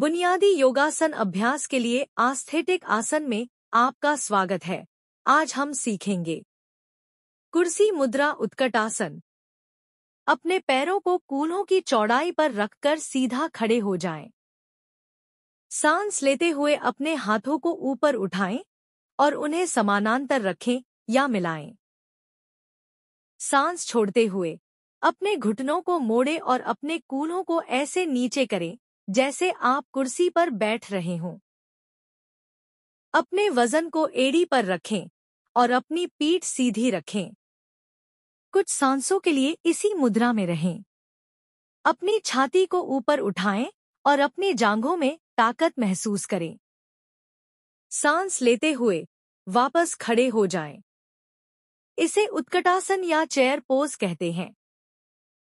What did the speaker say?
बुनियादी योगासन अभ्यास के लिए आस्थेटिक आसन में आपका स्वागत है आज हम सीखेंगे कुर्सी मुद्रा उत्कट आसन अपने पैरों को कूल्हों की चौड़ाई पर रखकर सीधा खड़े हो जाएं। सांस लेते हुए अपने हाथों को ऊपर उठाएं और उन्हें समानांतर रखें या मिलाएं। सांस छोड़ते हुए अपने घुटनों को मोड़े और अपने कूल्हों को ऐसे नीचे करें जैसे आप कुर्सी पर बैठ रहे हों अपने वजन को एड़ी पर रखें और अपनी पीठ सीधी रखें कुछ सांसों के लिए इसी मुद्रा में रहें अपनी छाती को ऊपर उठाएं और अपनी जांघों में ताकत महसूस करें सांस लेते हुए वापस खड़े हो जाएं। इसे उत्कटासन या चेयर पोज कहते हैं